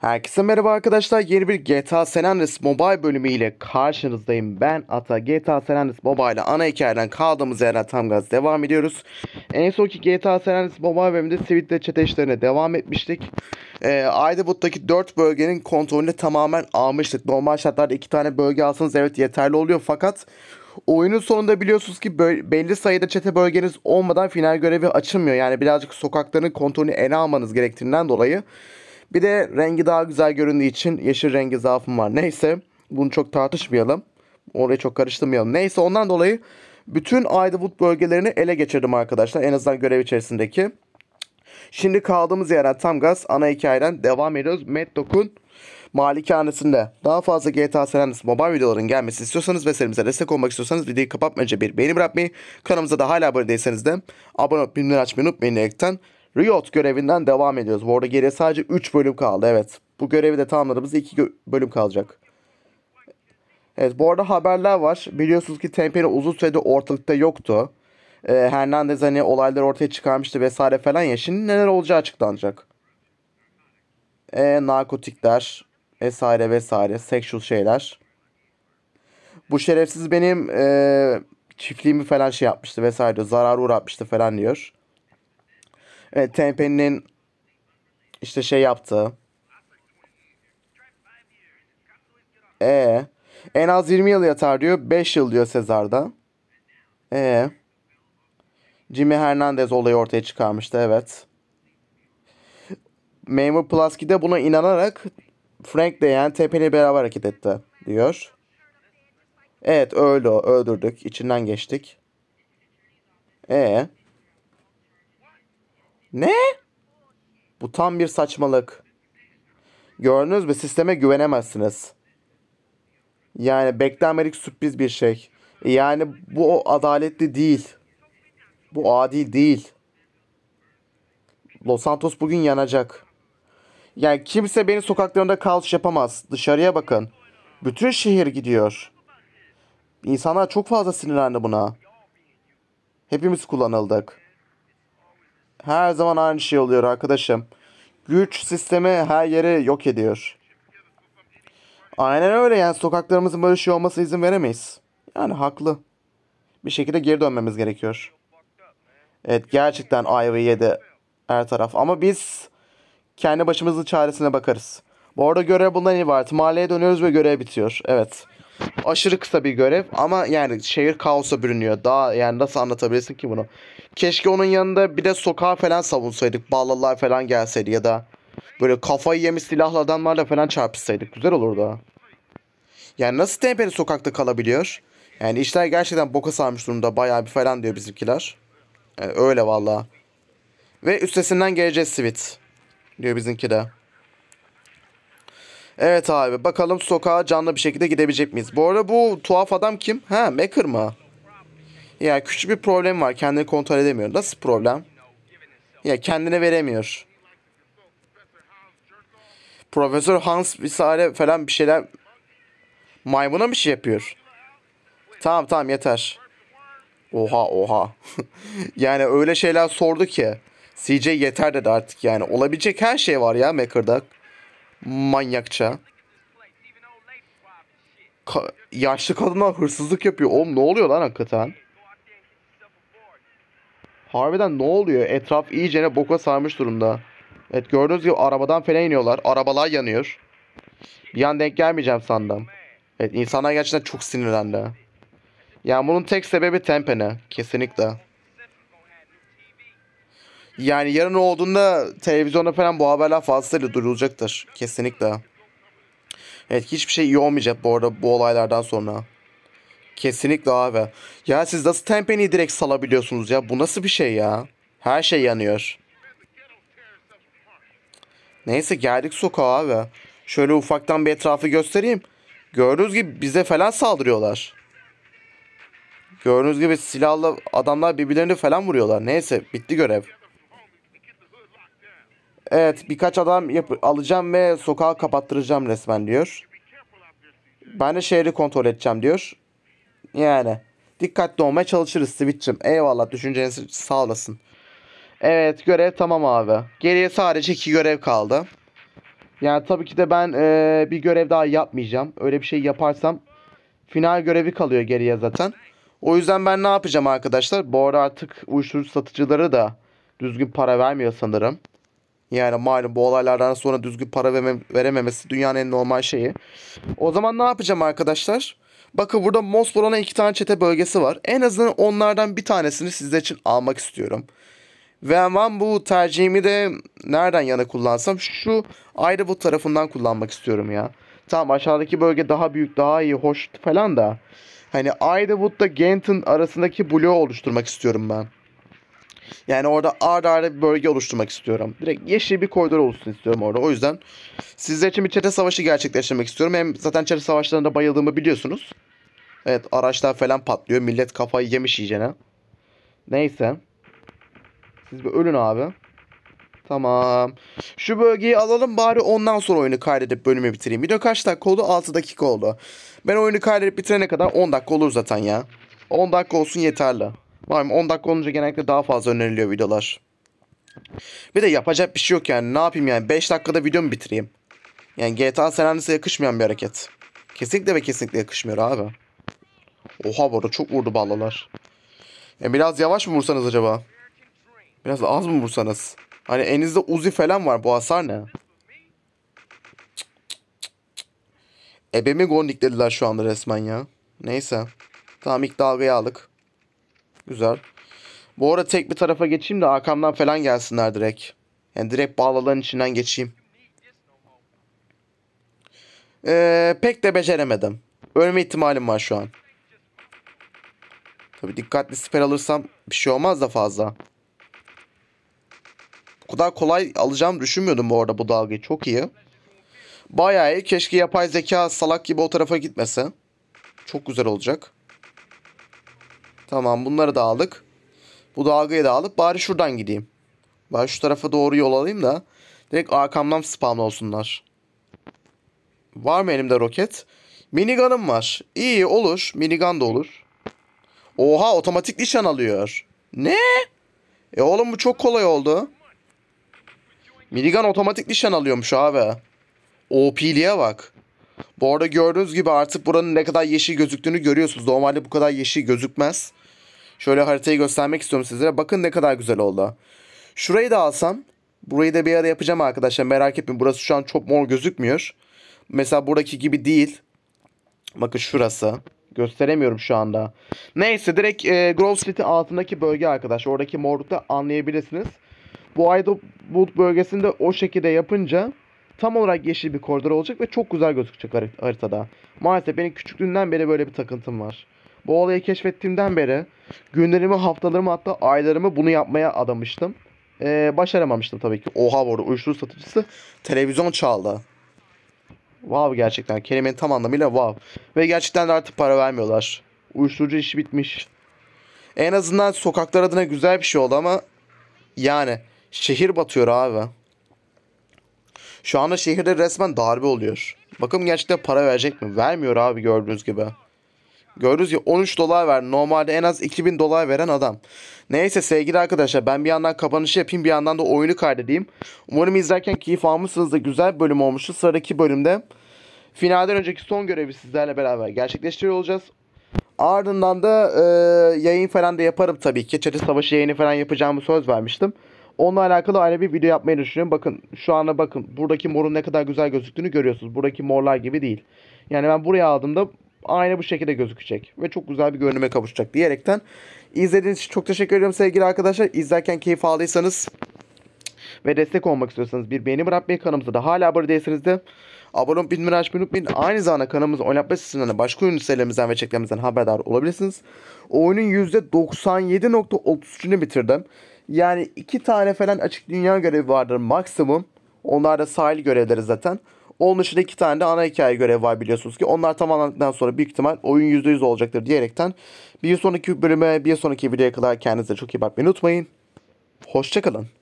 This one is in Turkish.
Herkese merhaba arkadaşlar. Yeni bir GTA San Andreas Mobile bölümüyle karşınızdayım. Ben Ata. GTA San Andreas Mobile ana hikayeden kaldığımız yerden tam gaz devam ediyoruz. En sonki GTA San Andreas Mobile bölümünde Sivit'le çete işlerine devam etmiştik. Ee, Idaho'daki 4 bölgenin kontrolünü tamamen almıştık. Normal şartlarda 2 tane bölge alsanız evet yeterli oluyor fakat oyunun sonunda biliyorsunuz ki belli sayıda çete bölgeniz olmadan final görevi açılmıyor. Yani birazcık sokakların kontrolünü ele almanız gerektiğinden dolayı bir de rengi daha güzel göründüğü için yeşil rengi zaafım var. Neyse bunu çok tartışmayalım. orayı çok karıştırmayalım. Neyse ondan dolayı bütün Idlewood bölgelerini ele geçirdim arkadaşlar. En azından görev içerisindeki. Şimdi kaldığımız yerden tam gaz ana hikayeden devam ediyoruz. Meddok'un malikanesinde daha fazla GTA San Andreas Mobile videoların gelmesini istiyorsanız ve serimize destek olmak istiyorsanız videoyu kapatmadan önce bir beğeni bırakmayı, kanalımıza da hala abone değilseniz de abone olup bildirimleri açmayı unutmayın diyerekten Riot görevinden devam ediyoruz. Bu arada geriye sadece 3 bölüm kaldı. Evet. Bu görevi de tamamladığımızda 2 bölüm kalacak. Evet bu arada haberler var. Biliyorsunuz ki Tempero uzun süredir ortalıkta yoktu. Ee, Hernandez hani olayları ortaya çıkarmıştı vesaire falan ya. Şimdi neler olacağı açıklanacak. Ee, narkotikler vesaire vesaire. Sexual şeyler. Bu şerefsiz benim e, çiftliğimi falan şey yapmıştı vesaire diyor. Zarar uğratmıştı falan diyor. Evet TMP'nin işte şey yaptığı. E en az 20 yıl yatar diyor. 5 yıl diyor Sezar'da. E Jimmy Hernandez olayı ortaya çıkarmıştı evet. Memur Pulaski de buna inanarak Frank de yani TP'yle beraber hareket etti diyor. Evet öyle öldürdük. içinden geçtik. E ne? Bu tam bir saçmalık. Gördünüz mü sisteme güvenemezsiniz. Yani beklenmedik sürpriz bir şey. Yani bu adaletli değil. Bu adil değil. Los Santos bugün yanacak. Yani kimse beni sokaklarında kalç yapamaz. Dışarıya bakın. Bütün şehir gidiyor. İnsanlar çok fazla sinirlendi buna. Hepimiz kullanıldık her zaman aynı şey oluyor arkadaşım. Güç sistemi her yeri yok ediyor. Aynen öyle yani sokaklarımızın böyle şey olması izin veremeyiz. Yani haklı. Bir şekilde geri dönmemiz gerekiyor. Evet gerçekten ayva yedi her taraf. Ama biz kendi başımızın çaresine bakarız. Bu arada görev bundan ibaret. Mahalleye dönüyoruz ve görev bitiyor. Evet. Aşırı kısa bir görev ama yani şehir kaosa bürünüyor. Daha yani nasıl anlatabilirsin ki bunu? Keşke onun yanında bir de sokağa falan savunsaydık. Bağlalılar falan gelseydi ya da böyle kafayı yemiş silahlı adamlarla falan çarpışsaydık. Güzel olurdu Yani nasıl TP'li sokakta kalabiliyor? Yani işler gerçekten boka sarmış durumda bayağı bir falan diyor bizimkiler. Yani öyle vallahi. Ve üstesinden geleceğiz Sivit. Diyor bizimki de. Evet abi bakalım sokağa canlı bir şekilde gidebilecek miyiz? Bu arada bu tuhaf adam kim? Ha Maker mı? Ya küçük bir problem var. Kendini kontrol edemiyor. Nasıl problem? Ya kendine veremiyor. Profesör Hans vesaire falan bir şeyler maymuna bir şey yapıyor. Tamam tamam yeter. Oha oha. yani öyle şeyler sordu ki. CJ yeter dedi artık yani. Olabilecek her şey var ya Maker'da manyakça. Ka yaşlı kadınlar hırsızlık yapıyor. Oğlum ne oluyor lan hakikaten? Harbiden ne oluyor? Etraf iyice ne boka sarmış durumda. Evet gördüğünüz gibi arabadan falan iniyorlar. Arabalar yanıyor. Bir an denk gelmeyeceğim sandım. Evet insanlar gerçekten çok sinirlendi. Yani bunun tek sebebi tempene. Kesinlikle. Yani yarın olduğunda televizyonda falan bu haberler fazlasıyla duyulacaktır. Kesinlikle. Evet hiçbir şey iyi olmayacak bu arada bu olaylardan sonra. Kesinlikle abi. Ya siz nasıl Tempe'ni direkt salabiliyorsunuz ya? Bu nasıl bir şey ya? Her şey yanıyor. Neyse geldik sokağa abi. Şöyle ufaktan bir etrafı göstereyim. Gördüğünüz gibi bize falan saldırıyorlar. Gördüğünüz gibi silahlı adamlar birbirlerini falan vuruyorlar. Neyse bitti görev. Evet birkaç adam alacağım ve sokağı kapattıracağım resmen diyor. Ben de şehri kontrol edeceğim diyor. Yani dikkatli olmaya çalışırız Switch'im. Eyvallah düşünceniz sağ olasın. Evet görev tamam abi. Geriye sadece iki görev kaldı. Yani tabii ki de ben ee, bir görev daha yapmayacağım. Öyle bir şey yaparsam final görevi kalıyor geriye zaten. O yüzden ben ne yapacağım arkadaşlar? Bu arada artık uyuşturucu satıcıları da düzgün para vermiyor sanırım. Yani malum bu olaylardan sonra düzgün para verememesi dünyanın en normal şeyi. O zaman ne yapacağım arkadaşlar? Bakın burada Mosforona iki tane çete bölgesi var. En azından onlardan bir tanesini sizler için almak istiyorum. Ve ben bu tercihimi de nereden yana kullansam şu ayrı bu tarafından kullanmak istiyorum ya. Tamam aşağıdaki bölge daha büyük, daha iyi, hoş falan da. Hani Idawood'da Genton arasındaki bloğu oluşturmak istiyorum ben. Yani orada ard arda bir bölge oluşturmak istiyorum. Direkt yeşil bir koridor olsun istiyorum orada. O yüzden sizler için bir çete savaşı gerçekleştirmek istiyorum. Hem zaten çete savaşlarında bayıldığımı biliyorsunuz. Evet araçlar falan patlıyor. Millet kafayı yemiş yiyeceğine. Neyse. Siz bir ölün abi. Tamam. Şu bölgeyi alalım bari ondan sonra oyunu kaydedip bölümü bitireyim. Video kaç dakika oldu? 6 dakika oldu. Ben oyunu kaydedip bitirene kadar 10 dakika olur zaten ya. 10 dakika olsun yeterli. Var mı? 10 dakika olunca genellikle daha fazla öneriliyor videolar. Bir de yapacak bir şey yok yani. Ne yapayım yani? 5 dakikada videomu bitireyim. Yani GTA San yakışmayan bir hareket. Kesinlikle ve kesinlikle yakışmıyor abi. Oha bu arada çok vurdu ballalar. Yani e biraz yavaş mı vursanız acaba? Biraz az mı vursanız? Hani elinizde Uzi falan var. Bu hasar ne? Ebemi gondiklediler şu anda resmen ya. Neyse. Tamam ilk dalgayı aldık. Güzel. Bu arada tek bir tarafa geçeyim de arkamdan falan gelsinler direkt. Yani direkt bağlaların içinden geçeyim. Ee, pek de beceremedim. Ölme ihtimalim var şu an. Tabi dikkatli siper alırsam bir şey olmaz da fazla. O kadar kolay alacağım düşünmüyordum bu arada bu dalgayı. Çok iyi. Bayağı iyi. Keşke yapay zeka salak gibi o tarafa gitmese. Çok güzel olacak. Tamam bunları da aldık. Bu dalgayı da alıp bari şuradan gideyim. Bari şu tarafa doğru yol alayım da direkt arkamdan spam olsunlar. Var mı elimde roket? Minigun'ım var. İyi olur. Minigun da olur. Oha otomatik nişan alıyor. Ne? E oğlum bu çok kolay oldu. Minigun otomatik nişan alıyormuş abi. OP'liğe bak. Bu arada gördüğünüz gibi artık buranın ne kadar yeşil gözüktüğünü görüyorsunuz. Normalde bu kadar yeşil gözükmez. Şöyle haritayı göstermek istiyorum sizlere. Bakın ne kadar güzel oldu. Şurayı da alsam. Burayı da bir ara yapacağım arkadaşlar. Merak etmeyin. Burası şu an çok mor gözükmüyor. Mesela buradaki gibi değil. Bakın şurası. Gösteremiyorum şu anda. Neyse direkt e, Grove Street'in altındaki bölge arkadaş, Oradaki morlukta anlayabilirsiniz. Bu Idlewood bölgesinde o şekilde yapınca tam olarak yeşil bir koridor olacak ve çok güzel gözükecek haritada. Maalesef benim küçüklüğünden beri böyle bir takıntım var. Bu olayı keşfettiğimden beri günlerimi, haftalarımı hatta aylarımı bunu yapmaya adamıştım. Ee, başaramamıştım tabii ki. Oha bu arada uyuşturucu satıcısı televizyon çaldı. Wow gerçekten. Kelimenin tam anlamıyla wow. Ve gerçekten de artık para vermiyorlar. Uyuşturucu işi bitmiş. En azından sokaklar adına güzel bir şey oldu ama yani şehir batıyor abi. Şu anda şehirde resmen darbe oluyor. Bakın gerçekten para verecek mi? Vermiyor abi gördüğünüz gibi. Gördünüz ya 13 dolar ver. Normalde en az 2000 dolar veren adam. Neyse sevgili arkadaşlar ben bir yandan kapanışı yapayım bir yandan da oyunu kaydedeyim. Umarım izlerken keyif almışsınız da güzel bir bölüm olmuştu. Sıradaki bölümde finalden önceki son görevi sizlerle beraber gerçekleştiriyor olacağız. Ardından da e, yayın falan da yaparım tabii ki. Çete savaşı yayını falan yapacağımı söz vermiştim. Onunla alakalı ayrı bir video yapmayı düşünüyorum. Bakın şu ana bakın buradaki morun ne kadar güzel gözüktüğünü görüyorsunuz. Buradaki morlar gibi değil. Yani ben buraya aldığımda Aynı bu şekilde gözükecek ve çok güzel bir görünüme kavuşacak diyerekten izlediğiniz için çok teşekkür ediyorum sevgili arkadaşlar. İzlerken keyif aldıysanız ve destek olmak istiyorsanız bir beğeni bırakmayı kanalımıza da hala abone değilseniz de abone olup bildirimleri açmayı unutmayın. Aynı zamanda kanalımızın oynatma sitesinden başka oyun sitelerimizden ve çeklerimizden haberdar olabilirsiniz. Oyunun %97.33'ünü bitirdim. Yani iki tane falan açık dünya görevi vardır maksimum. Onlar da sahil görevleri zaten. Onun dışında iki tane de ana hikaye görev var biliyorsunuz ki. Onlar tamamlandıktan sonra büyük ihtimal oyun %100 olacaktır diyerekten. Bir sonraki bölüme, bir sonraki videoya kadar kendinize çok iyi bakmayı unutmayın. Hoşçakalın.